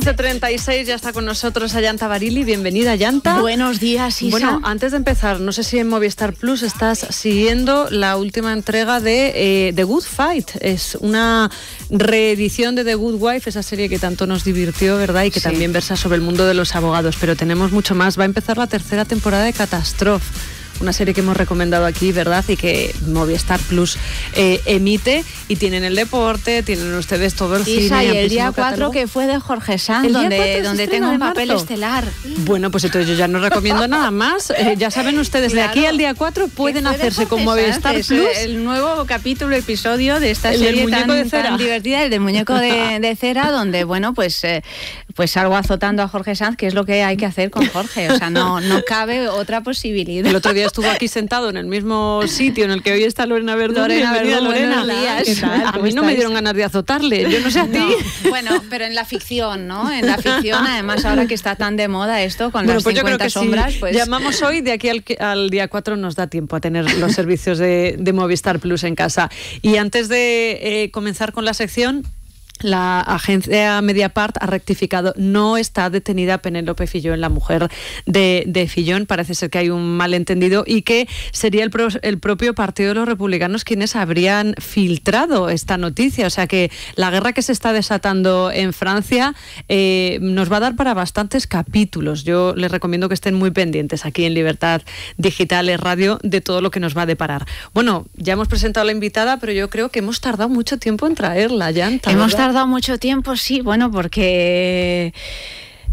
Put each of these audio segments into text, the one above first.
11.36 ya está con nosotros Ayanta Barili. Bienvenida, Ayanta. Buenos días, Isa. Bueno, antes de empezar, no sé si en Movistar Plus estás siguiendo la última entrega de eh, The Good Fight. Es una reedición de The Good Wife, esa serie que tanto nos divirtió, ¿verdad? Y que también versa sobre el mundo de los abogados. Pero tenemos mucho más. Va a empezar la tercera temporada de Catástrofe una serie que hemos recomendado aquí, ¿verdad? Y que Movistar Plus eh, emite y tienen el deporte, tienen ustedes todo el Isa, cine. Y el día 4 que fue de Jorge Sanz, donde, donde tengo un papel estelar. Bueno, pues entonces yo ya no recomiendo nada más. Eh, ya saben ustedes, de aquí al día 4 pueden hacerse con Movistar Plus. El nuevo capítulo, episodio de esta serie tan, divertida, el de muñeco de, cera, donde, bueno, pues eh, pues algo azotando a Jorge Sanz, que es lo que hay que hacer con Jorge. O sea, no, no cabe otra posibilidad. El otro día estuvo aquí sentado en el mismo sitio en el que hoy está Lorena Verdú. Lorena Lorena. A mí no me dieron ganas de azotarle, yo no sé a ti. Bueno, pero en la ficción, ¿no? En la ficción, además ahora que está tan de moda esto con las pues sombras, pues- Llamamos hoy, de aquí al, al, día 4 nos da tiempo a tener los servicios de, Movistar Plus en casa. Y antes de eh, comenzar con la sección, la agencia Mediapart ha rectificado. No está detenida Penélope Fillón, la mujer de, de, Fillón. Parece ser que hay un malentendido y que sería el, propio Partido de los Republicanos quienes habrían filtrado esta noticia. O sea que la guerra que se está desatando en Francia eh, nos va a dar para bastantes capítulos. Yo les recomiendo que estén muy pendientes aquí en Libertad Digital y Radio de todo lo que nos va a deparar. Bueno, ya hemos presentado a la invitada, pero yo creo que hemos tardado mucho tiempo en traerla, ya tardado mucho tiempo, sí, bueno, porque...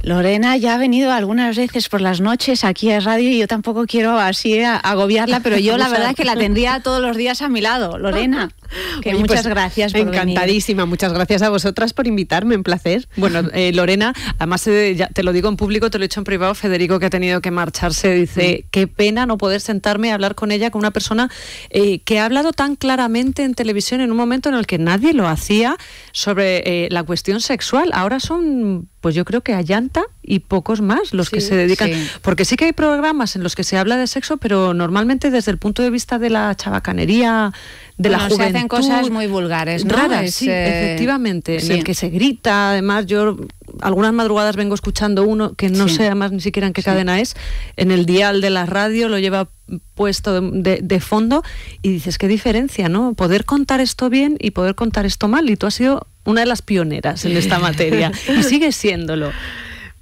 Lorena ya ha venido algunas veces por las noches aquí a radio y yo tampoco quiero así agobiarla, pero yo la verdad es que la tendría todos los días a mi lado, Lorena. Pues, muchas gracias. Por encantadísima, muchas gracias a vosotras por invitarme, un placer. Bueno, eh, Lorena, además eh, te lo digo en público, te lo he hecho en privado, Federico que ha tenido que marcharse, dice, mm. qué pena no poder sentarme a hablar con ella, con una persona eh, que ha hablado tan claramente en televisión en un momento en el que nadie lo hacía sobre la cuestión sexual. Ahora son, pues yo creo que llanta y pocos más los que se dedican. Porque sí que hay programas en los que se habla de sexo, pero normalmente desde el punto de vista de la chabacanería, de la juventud. Se hacen cosas muy vulgares, Raras, sí, eh, efectivamente. En el que se grita, además, yo algunas madrugadas vengo escuchando uno que no sé además ni siquiera en qué cadena es, en el dial de la radio lo lleva puesto de, de, fondo y dices, qué diferencia, ¿no? Poder contar esto bien y poder contar esto mal. Y tú has sido una de las pioneras en esta materia y sigues siéndolo.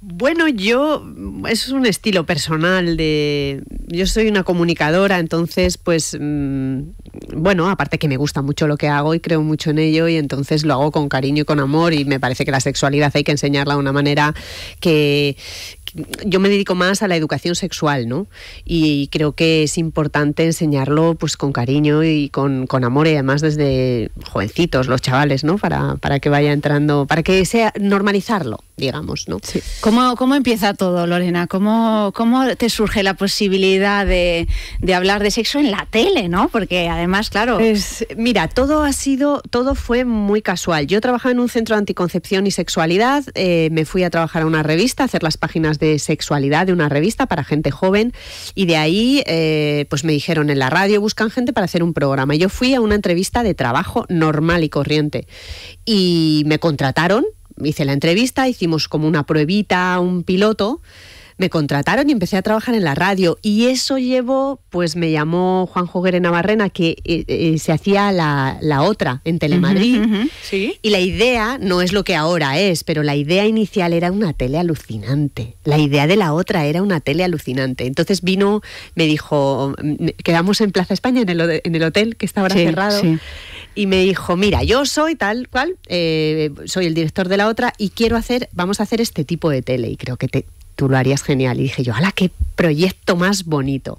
Bueno, yo, eso es un estilo personal de... Yo soy una comunicadora, entonces, pues, mm, bueno, aparte que me gusta mucho lo que hago y creo mucho en ello y entonces lo hago con cariño y con amor y me parece que la sexualidad hay que enseñarla de una manera que, yo me dedico más a la educación sexual, ¿no? Y creo que es importante enseñarlo pues con cariño y con, con amor y además desde jovencitos, los chavales, ¿no? Para, para que vaya entrando, para que sea normalizarlo, digamos, ¿no? ¿Cómo, empieza todo, Lorena? ¿Cómo, cómo te surge la posibilidad de, hablar de sexo en la tele, no? Porque además, claro... Pues, mira, todo ha sido, todo fue muy casual. Yo trabajaba en un centro de anticoncepción y sexualidad, eh, me fui a trabajar a una revista, a hacer las páginas de sexualidad de una revista para gente joven, y de ahí eh, pues me dijeron en la radio buscan gente para hacer un programa. Yo fui a una entrevista de trabajo normal y corriente, y me contrataron hice la entrevista, hicimos como una pruebita, un piloto me contrataron y empecé a trabajar en la radio. Y eso llevó, pues me llamó Juan Joguere Navarrena, que eh, eh, se hacía la, otra en Telemadrid. ¿Sí? Y la idea no es lo que ahora es, pero la idea inicial era una tele alucinante. La idea de la otra era una tele alucinante. Entonces vino, me dijo, quedamos en Plaza España, en el, en el hotel que estaba cerrado y me dijo, mira, yo soy tal cual, eh, soy el director de la otra y quiero hacer, vamos a hacer este tipo de tele y creo que te, tú lo harías genial. Y dije yo, ¡hala, qué proyecto más bonito!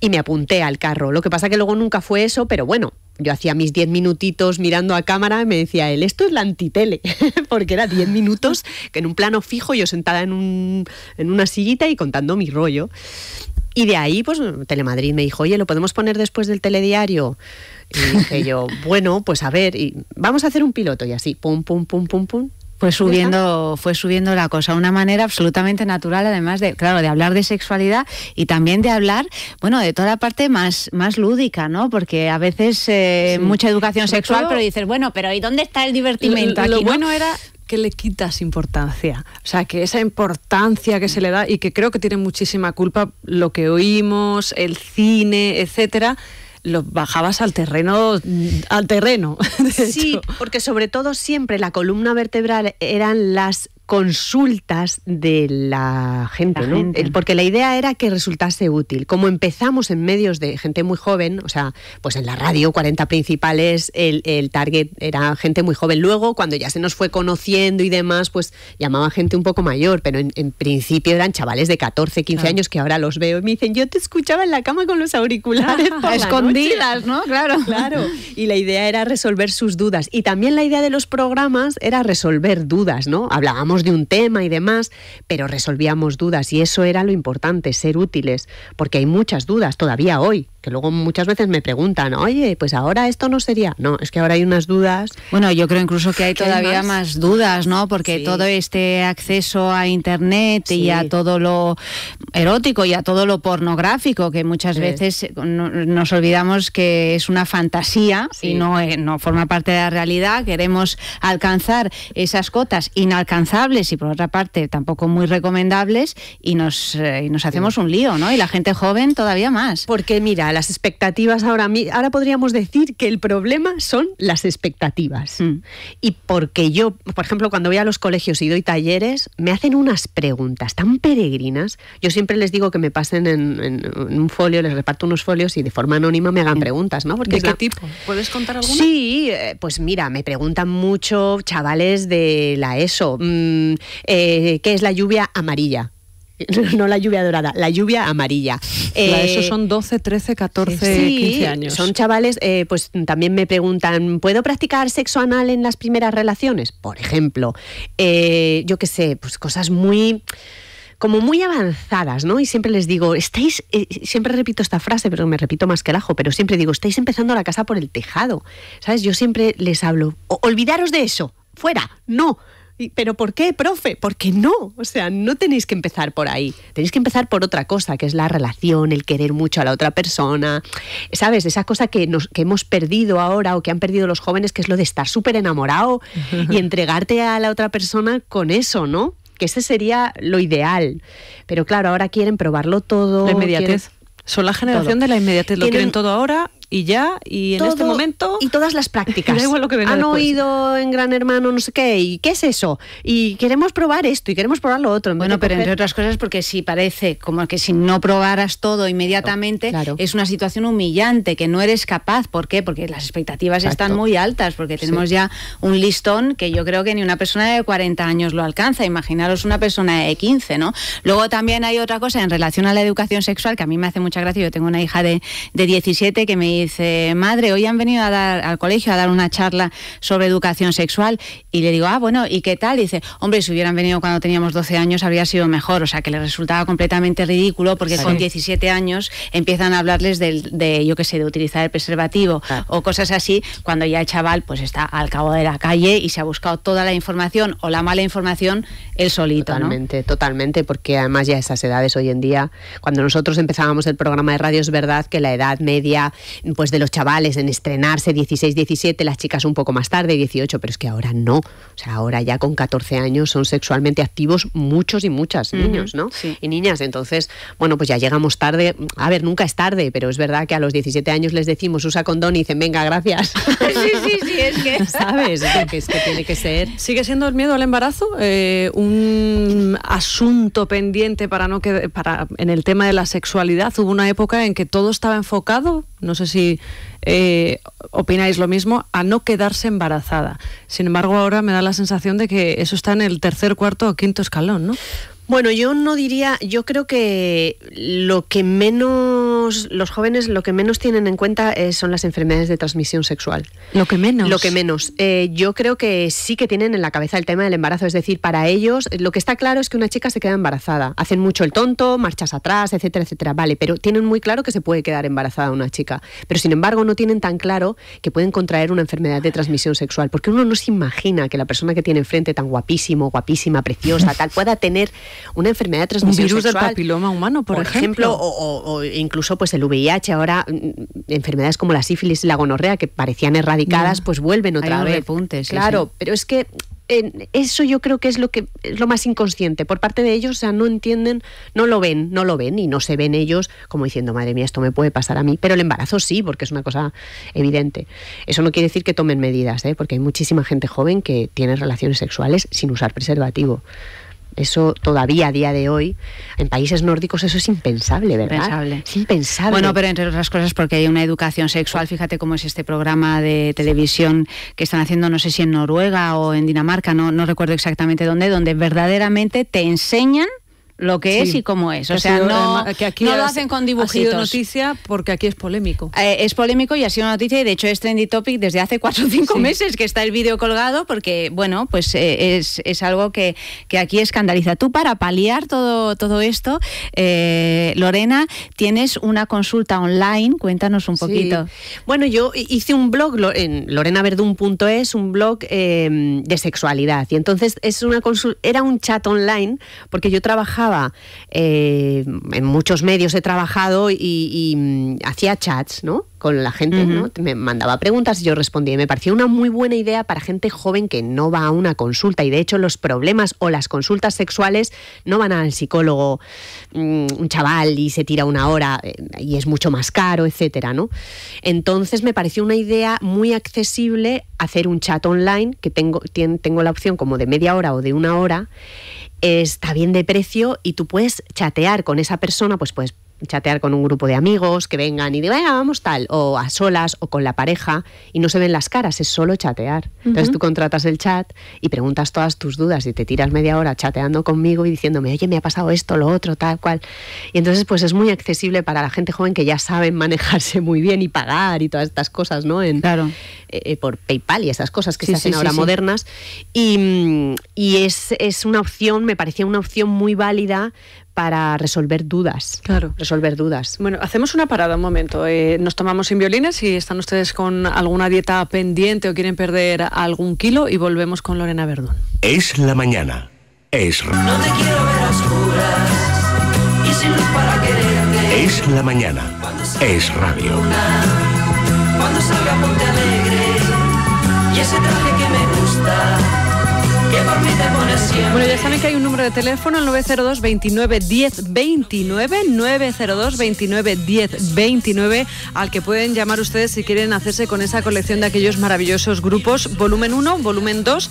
Y me apunté al carro. Lo que pasa que luego nunca fue eso, pero bueno, yo hacía mis diez minutitos mirando a cámara y me decía él, esto es la antitele, porque era diez minutos que en un plano fijo yo sentada en, un, en una sillita y contando mi rollo. Y de ahí, pues Telemadrid me dijo, oye, ¿lo podemos poner después del telediario? Y dije yo, bueno, pues a ver, y vamos a hacer un piloto y así, pum, pum, pum, pum, pum, pues subiendo, fue subiendo la cosa, una manera absolutamente natural, además de, claro, de hablar de sexualidad y también de hablar, bueno, de toda la parte más, más lúdica, ¿no? Porque a veces eh, mucha educación sexual, pero, dices, bueno, pero ¿y dónde está el divertimento? aquí, bueno era que le quitas importancia. O sea, que esa importancia que se le da y que creo que tiene muchísima culpa lo que oímos, el cine, etcétera lo bajabas al terreno al terreno. Sí, porque sobre todo siempre la columna vertebral eran las consultas de la gente, Porque la idea era que resultase útil. Como empezamos en medios de gente muy joven, o sea, pues en la radio, 40 principales, el, target era gente muy joven. Luego, cuando ya se nos fue conociendo y demás, pues llamaba gente un poco mayor, pero en, principio eran chavales de 14, 15 años que ahora los veo y me dicen, yo te escuchaba en la cama con los auriculares. Escondidas, ¿no? Claro. Claro. Y la idea era resolver sus dudas. Y también la idea de los programas era resolver dudas, ¿no? Hablábamos de un tema y demás, pero resolvíamos dudas y eso era lo importante, ser útiles, porque hay muchas dudas todavía hoy, que luego muchas veces me preguntan, oye, pues ahora esto no sería. No, es que ahora hay unas dudas. Bueno, yo creo incluso que hay todavía más? dudas, ¿no? Porque todo este acceso a Internet y a todo lo erótico y a todo lo pornográfico, que muchas veces eh, nos olvidamos que es una fantasía y no, eh, no forma parte de la realidad, queremos alcanzar esas cotas inalcanzables y por otra parte tampoco muy recomendables y nos, eh, nos hacemos un lío, ¿no? Y la gente joven todavía más. Porque mira, las expectativas ahora, ahora podríamos decir que el problema son las expectativas. Mm. Y porque yo, por ejemplo, cuando voy a los colegios y doy talleres, me hacen unas preguntas tan peregrinas. Yo siempre les digo que me pasen en, un folio, les reparto unos folios y de forma anónima me hagan mm. preguntas, ¿no? Porque ¿De qué tipo? ¿Puedes contar alguna? Sí, eh, pues mira, me preguntan mucho chavales de la ESO. Mm, Mm, eh, que es la lluvia amarilla no la lluvia dorada, la lluvia amarilla. Eh, esos son 12, 13, 14, 15 años. Son chavales, eh, pues también me preguntan, ¿puedo practicar sexo anal en las primeras relaciones? Por ejemplo, yo qué sé, pues cosas muy como muy avanzadas, ¿no? Y siempre les digo, estáis, siempre repito esta frase, pero me repito más que el ajo, pero siempre digo, estáis empezando la casa por el tejado, ¿sabes? Yo siempre les hablo, olvidaros de eso, fuera, no, ¿Pero por qué, profe? Porque no, o sea, no tenéis que empezar por ahí, tenéis que empezar por otra cosa, que es la relación, el querer mucho a la otra persona, ¿sabes? Esa cosa que, nos, que hemos perdido ahora o que han perdido los jóvenes, que es lo de estar súper enamorado y entregarte a la otra persona con eso, ¿no? Que ese sería lo ideal. Pero claro, ahora quieren probarlo todo. La inmediatez. Son la generación de la inmediatez, lo quieren todo ahora y ya, y en este momento... Y todas las prácticas. Han oído en Gran Hermano no sé qué, y qué es eso, y queremos probar esto, y queremos probar lo otro. Bueno, pero entre otras cosas porque si parece como que si no probaras todo inmediatamente, es una situación humillante, que no eres capaz. ¿Por qué? Porque las expectativas están muy altas, porque tenemos ya un listón que yo creo que ni una persona de 40 años lo alcanza. Imaginaros una persona de 15, ¿no? Luego también hay otra cosa en relación a la educación sexual, que a mí me hace mucha gracia. Yo tengo una hija de, de 17 que me dice, madre, hoy han venido a dar, al colegio a dar una charla sobre educación sexual. Y le digo, ah, bueno, ¿y qué tal? dice, hombre, si hubieran venido cuando teníamos 12 años habría sido mejor. O sea, que le resultaba completamente ridículo porque con 17 años empiezan a hablarles de, yo qué sé, de utilizar el preservativo o cosas así, cuando ya el chaval pues está al cabo de la calle y se ha buscado toda la información o la mala información él solito. Totalmente, totalmente, porque además ya esas edades hoy en día, cuando nosotros empezábamos el programa de radio, es verdad que la edad media pues de los chavales en estrenarse 16, 17, las chicas un poco más tarde, 18, pero es que ahora no. O sea, ahora ya con 14 años son sexualmente activos muchos y muchas niños, ¿no? Y niñas. Entonces, bueno, pues ya llegamos tarde. A ver, nunca es tarde, pero es verdad que a los 17 años les decimos usa condón y dicen, venga, gracias. sí, sí, sí, es que. ¿Sabes? que tiene que ser. ¿Sigue siendo el miedo al embarazo eh, un asunto pendiente para no que, para, en el tema de la sexualidad? Hubo una época en que todo estaba enfocado, no sé si eh, opináis lo mismo, a no quedarse embarazada. Sin embargo, ahora me da la sensación de que eso está en el tercer, cuarto o quinto escalón, ¿no? Bueno, yo no diría, yo creo que lo que menos, los jóvenes lo que menos tienen en cuenta eh, son las enfermedades de transmisión sexual. Lo que menos. Lo que menos. Eh, yo creo que sí que tienen en la cabeza el tema del embarazo, es decir, para ellos eh, lo que está claro es que una chica se queda embarazada. Hacen mucho el tonto, marchas atrás, etcétera, etcétera. Vale, pero tienen muy claro que se puede quedar embarazada una chica. Pero sin embargo no tienen tan claro que pueden contraer una enfermedad de transmisión sexual, porque uno no se imagina que la persona que tiene enfrente tan guapísimo, guapísima, preciosa, tal, pueda tener una enfermedad de transmisión virus del papiloma humano, por, ejemplo. o, incluso pues el VIH. Ahora, mm, enfermedades como la sífilis y la gonorrea, que parecían erradicadas, mm. pues vuelven otra vez. claro, pero es que eso yo creo que es lo que es lo más inconsciente por parte de ellos o sea no entienden no lo ven no lo ven y no se ven ellos como diciendo madre mía esto me puede pasar a mí pero el embarazo sí porque es una cosa evidente eso no quiere decir que tomen medidas ¿eh? porque hay muchísima gente joven que tiene relaciones sexuales sin usar preservativo eso todavía a día de hoy, en países nórdicos eso es impensable, ¿verdad? Es impensable. Bueno, pero entre otras cosas porque hay una educación sexual, fíjate cómo es este programa de televisión que están haciendo, no sé si en Noruega o en Dinamarca, no, no recuerdo exactamente dónde, donde verdaderamente te enseñan lo que es y cómo es. O sea, no, lo hacen con dibujitos. noticia porque aquí es polémico. Eh, es polémico y ha sido noticia y de hecho es trendy topic desde hace cuatro o cinco meses que está el vídeo colgado porque, bueno, pues eh, es, algo que, que, aquí escandaliza. Tú para paliar todo, todo esto, eh, Lorena, tienes una consulta online, cuéntanos un poquito. Bueno, yo hice un blog en lorenaverdun.es, un blog de sexualidad y entonces es una consulta, era un chat online porque yo trabajaba eh, en muchos medios he trabajado y, mm, hacía chats, ¿no? Con la gente, Me mandaba preguntas y yo respondía. me pareció una muy buena idea para gente joven que no va a una consulta. Y de hecho, los problemas o las consultas sexuales no van al psicólogo, mm, un chaval y se tira una hora eh, y es mucho más caro, etcétera, ¿no? Entonces me pareció una idea muy accesible hacer un chat online que tengo la opción como de media hora o de una hora está bien de precio y tú puedes chatear con esa persona, pues pues chatear con un grupo de amigos que vengan y digan, vamos tal, o a solas o con la pareja y no se ven las caras, es solo chatear. Entonces tú contratas el chat y preguntas todas tus dudas y te tiras media hora chateando conmigo y diciéndome, oye, me ha pasado esto, lo otro, tal cual. Y entonces pues es muy accesible para la gente joven que ya saben manejarse muy bien y pagar y todas estas cosas, ¿no? En, eh, eh, por PayPal y esas cosas que se hacen ahora modernas. Mm, y, es, es una opción, me parecía una opción muy válida para resolver dudas. Claro. Resolver dudas. Bueno, hacemos una parada un momento. Eh. nos tomamos sin violines si están ustedes con alguna dieta pendiente o quieren perder algún kilo y volvemos con Lorena Verdón Es la mañana. Es. No quiero ver oscuras Es la mañana. Es radio. Bueno, ya saben que hay un número de teléfono, 902 29 29, 902 29 29, al que pueden llamar ustedes si quieren hacerse con esa colección de aquellos maravillosos grupos, volumen 1, volumen 2,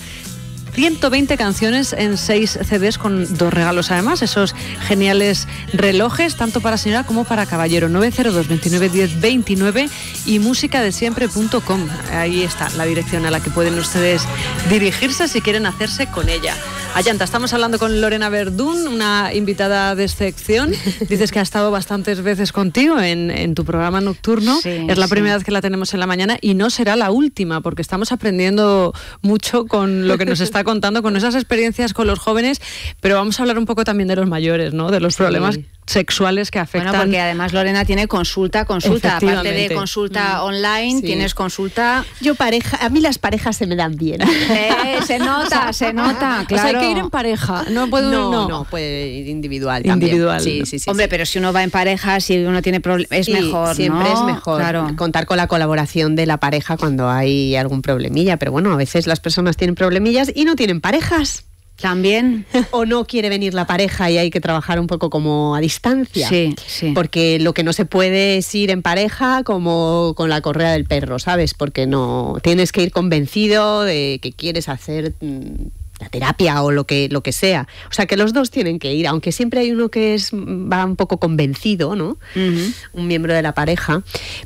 120 canciones en 6 CDs con dos regalos además, esos geniales relojes, tanto para señora como para caballero. 902 29 29 y musicadesiempre.com, Ahí está la dirección a la que pueden ustedes dirigirse si quieren hacerse con ella. Ayanta, estamos hablando con Lorena Verdún, una invitada de excepción. Dices que ha estado bastantes veces contigo en, tu programa nocturno. es la primera vez que la tenemos en la mañana y no será la última, porque estamos aprendiendo mucho con lo que nos está contando, con esas experiencias con los jóvenes, pero vamos a hablar un poco también de los mayores, ¿no? De los problemas sexuales que afectan. Bueno, porque además Lorena tiene consulta, consulta, aparte de consulta mm. online, tienes consulta. Yo pareja, a mí las parejas se me dan bien. Eh, se nota, se nota, claro. hay que ir en pareja, no puede no, no. puede ir individual Individual. Sí, sí, sí. Hombre, pero si uno va en pareja, si uno tiene problemas, es mejor, siempre es mejor contar con la colaboración de la pareja cuando hay algún problemilla, pero bueno, a veces las personas tienen problemillas y no tienen parejas. También. o no quiere venir la pareja y hay que trabajar un poco como a distancia. Sí, sí. Porque lo que no se puede es ir en pareja como con la correa del perro, ¿sabes? Porque no tienes que ir convencido de que quieres hacer mm, la terapia o lo que, lo que sea. O sea, que los dos tienen que ir, aunque siempre hay uno que es, va un poco convencido, ¿no? Un miembro de la pareja,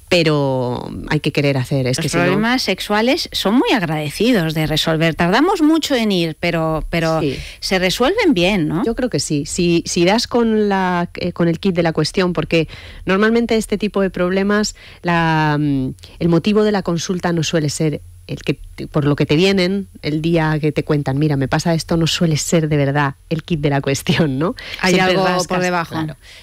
pero hay que querer hacer. Es los que problemas sexuales son muy agradecidos de resolver. Tardamos mucho en ir, pero, pero se resuelven bien, ¿no? Yo creo que sí. Si, si das con, la, eh, con el kit de la cuestión, porque normalmente este tipo de problemas, mm, el motivo de la consulta no suele ser el que por lo que te vienen el día que te cuentan, mira, me pasa esto, no suele ser de verdad el kit de la cuestión, ¿no? Hay algo por debajo.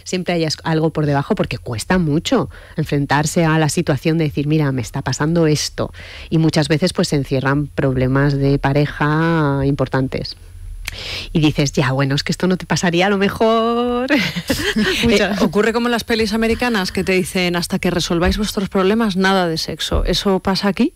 siempre hay algo por debajo porque cuesta mucho enfrentarse a la situación de decir, mira, me está pasando esto. Y muchas veces pues se encierran problemas de pareja importantes. Y dices, ya, bueno, es que esto no te pasaría a lo mejor. Eh, ocurre como en las pelis americanas que te dicen, hasta que resolváis vuestros problemas, nada de sexo. ¿Eso pasa aquí?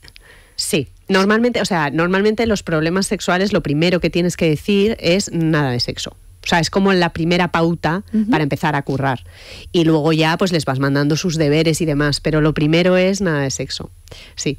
Sí, normalmente, o sea, normalmente los problemas sexuales lo primero que tienes que decir es nada de sexo. O sea, es como la primera pauta para empezar a currar. Y luego ya pues les vas mandando sus deberes y demás, pero lo primero es nada de sexo. Sí.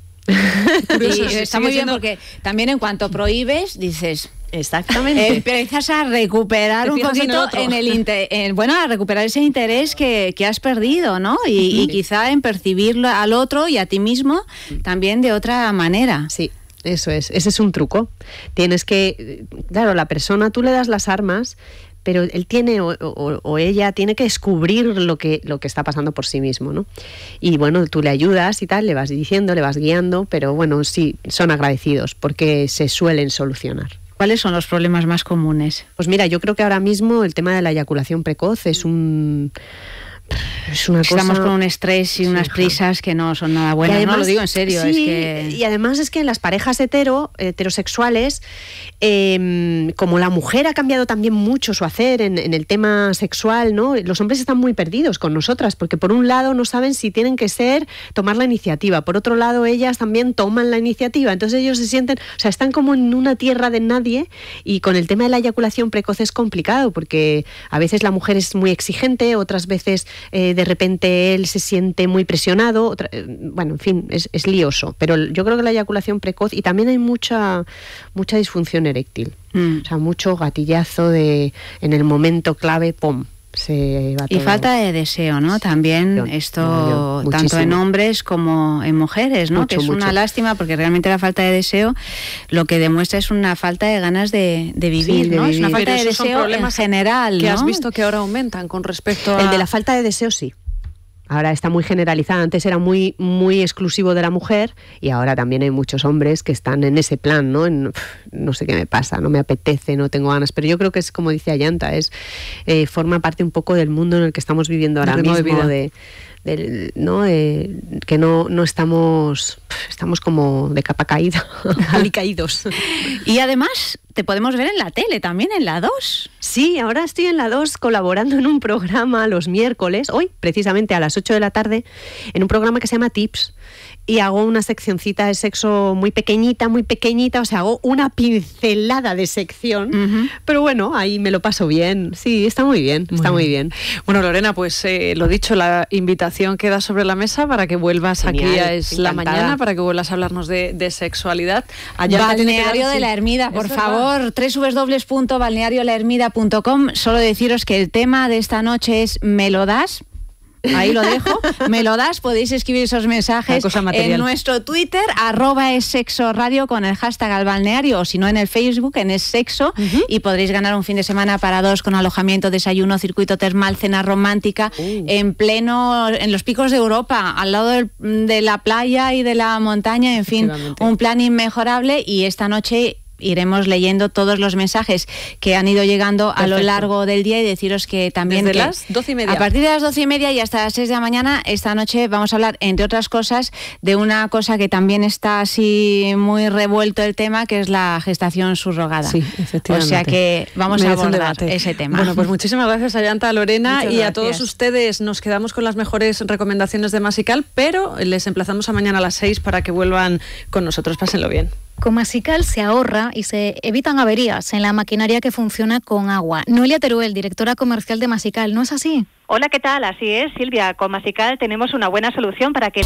estamos viendo que también en cuanto prohíbes dices Exactamente. Eh, empiezas a recuperar un poquito en, el bueno, a recuperar ese interés que, has perdido, ¿no? Y, quizá en percibirlo al otro y a ti mismo también de otra manera. Sí. Eso es, ese es un truco. Tienes que, claro, la persona tú le das las armas, pero él tiene o, ella tiene que descubrir lo que, lo que está pasando por sí mismo, ¿no? Y bueno, tú le ayudas y tal, le vas diciendo, le vas guiando, pero bueno, sí, son agradecidos porque se suelen solucionar. ¿Cuáles son los problemas más comunes? Pues mira, yo creo que ahora mismo el tema de la eyaculación precoz es un Estamos con un estrés y unas prisas que no son nada buenas. no lo digo en serio. Y además es que en las parejas hetero, heterosexuales, em, como la mujer ha cambiado también mucho su hacer en, en, el tema sexual, ¿no? Los hombres están muy perdidos con nosotras, porque por un lado no saben si tienen que ser tomar la iniciativa, por otro lado ellas también toman la iniciativa. Entonces ellos se sienten, o sea, están como en una tierra de nadie y con el tema de la eyaculación precoz es complicado, porque a veces la mujer es muy exigente, otras veces eh, de repente él se siente muy presionado, eh, bueno, en fin, es, lioso. Pero yo creo que la eyaculación precoz y también hay mucha, mucha disfunción eréctil, mm. o sea, mucho gatillazo de en el momento clave, ¡pum! Y falta de deseo, ¿no? También esto, tanto en hombres como en mujeres, ¿no? que es una lástima porque realmente la falta de deseo lo que demuestra es una falta de ganas de, vivir, ¿no? Es una falta de deseo en general. Que has visto que ahora aumentan con respecto a. El de la falta de deseo, sí. Ahora está muy generalizada, antes era muy, muy exclusivo de la mujer y ahora también hay muchos hombres que están en ese plan, ¿no? En, no sé qué me pasa, no me apetece, no tengo ganas, pero yo creo que es como dice Ayanta, es, eh, forma parte un poco del mundo en el que estamos viviendo ahora mismo, de, ¿no? que no, no estamos, estamos como de capa caída, caídos. y además, te podemos ver en la tele, también en la 2. Sí, ahora estoy en la 2 colaborando en un programa los miércoles, hoy precisamente a las 8 de la tarde, en un programa que se llama Tips. Y hago una seccioncita de sexo muy pequeñita, muy pequeñita, o sea, hago una pincelada de sección. Pero bueno, ahí me lo paso bien. Sí, está muy bien, está muy, bien. Bueno, Lorena, pues eh, lo dicho, la invitación queda sobre la mesa para que vuelvas aquí a Es la Mañana, para que vuelvas a hablarnos de, sexualidad. Allá Balneario de la Ermida, por favor favor, www.balneariolahermida.com. Solo deciros que el tema de esta noche es ¿Me lo das? Ahí lo dejo. Me lo das, podéis escribir esos mensajes en nuestro Twitter, arroba es sexo radio con el hashtag al balneario, o si no en el Facebook, en es sexo, y podréis ganar un fin de semana para dos con alojamiento, desayuno, circuito termal, cena romántica, uh. en pleno, en los picos de Europa, al lado de la playa y de la montaña, en fin, un plan inmejorable. Y esta noche iremos leyendo todos los mensajes que han ido llegando a lo largo del día y deciros que también... A partir de las doce y media y hasta las seis de la mañana, esta noche vamos a hablar, entre otras cosas, de una cosa que también está así muy revuelto el tema, que es la gestación subrogada. Sí, efectivamente. O sea que vamos a abordar ese tema. Bueno, pues muchísimas gracias a Yanta, Lorena y a todos ustedes. Nos quedamos con las mejores recomendaciones de Masical, pero les emplazamos a mañana a las 6 para que vuelvan con nosotros. Pásenlo bien. Con Masical se ahorra y se evitan averías en la maquinaria que funciona con agua. Noelia Teruel, directora comercial de Masical, ¿no es así? Hola, ¿qué tal? Así es, Silvia. Con Masical tenemos una buena solución para que...